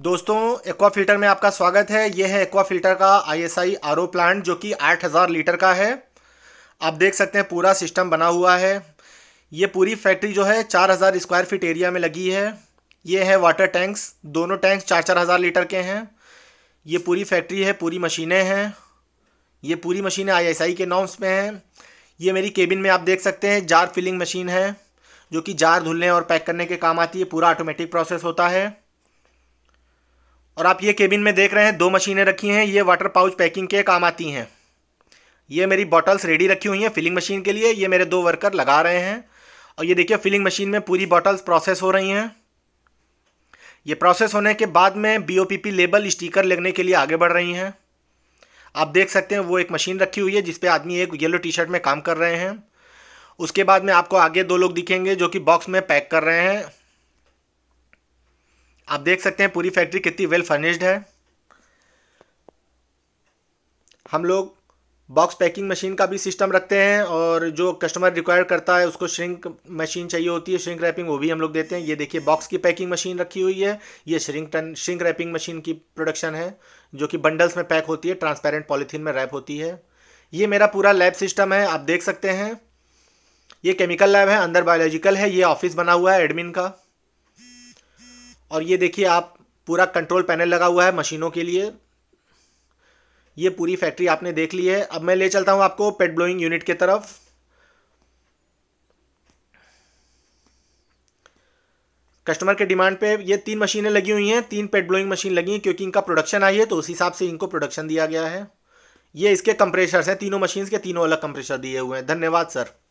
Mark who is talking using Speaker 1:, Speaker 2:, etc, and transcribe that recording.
Speaker 1: दोस्तों aqua filter में आपका स्वागत है यह है एक्वा फिल्टर का आईएसआई आरओ प्लांट जो कि 8000 लीटर का है आप देख सकते हैं पूरा सिस्टम बना हुआ है ये पूरी फैक्ट्री जो है 4000 स्क्वायर फीट एरिया में लगी है ये है वाटर टैंक्स दोनों टैंक्स चार चार हज़ार लीटर के हैं ये पूरी फैक्ट्री है पूरी मशीनें हैं ये पूरी मशीनें आई के नॉम्स में हैं ये मेरी केबिन में आप देख सकते हैं जार फिलिंग मशीन है जो कि जार धुलने और पैक करने के काम आती है पूरा ऑटोमेटिक प्रोसेस होता है और आप ये केबिन में देख रहे हैं दो मशीनें रखी हैं ये वाटर पाउच पैकिंग के काम आती हैं ये मेरी बॉटल्स रेडी रखी हुई हैं फिलिंग मशीन के लिए ये मेरे दो वर्कर लगा रहे हैं और ये देखिए फिलिंग मशीन में पूरी बॉटल्स प्रोसेस हो रही हैं ये प्रोसेस होने के बाद में बी लेबल स्टीकर लगने के लिए आगे बढ़ रही हैं आप देख सकते हैं वो एक मशीन रखी हुई है जिसपे आदमी एक येलो टी शर्ट में काम कर रहे हैं उसके बाद में आपको आगे दो लोग दिखेंगे जो कि बॉक्स में पैक कर रहे हैं आप देख सकते हैं पूरी फैक्ट्री कितनी वेल फर्निश्ड है हम लोग बॉक्स पैकिंग मशीन का भी सिस्टम रखते हैं और जो कस्टमर रिक्वायर करता है उसको श्रिंक मशीन चाहिए होती है श्रिंक रैपिंग वो भी हम लोग देते हैं ये देखिए बॉक्स की पैकिंग मशीन रखी हुई है ये श्रिंक टन श्रिंक रैपिंग मशीन की प्रोडक्शन है जो कि बंडल्स में पैक होती है ट्रांसपेरेंट पॉलीथीन में रैप होती है ये मेरा पूरा लैब सिस्टम है आप देख सकते हैं ये केमिकल लैब है अंदर बायोलॉजिकल है ये ऑफिस बना हुआ है एडमिन का और ये देखिए आप पूरा कंट्रोल पैनल लगा हुआ है मशीनों के लिए ये पूरी फैक्ट्री आपने देख ली है अब मैं ले चलता हूं आपको पेट ब्लोइंग यूनिट के तरफ कस्टमर के डिमांड पे ये तीन मशीनें लगी हुई हैं तीन पेट ब्लोइंग मशीन लगी हैं क्योंकि इनका प्रोडक्शन आई है तो उस हिसाब से इनको प्रोडक्शन दिया गया है ये इसके कंप्रेशर्स हैं तीनों मशीन्स के तीनों अलग कंप्रेशर दिए हुए हैं धन्यवाद सर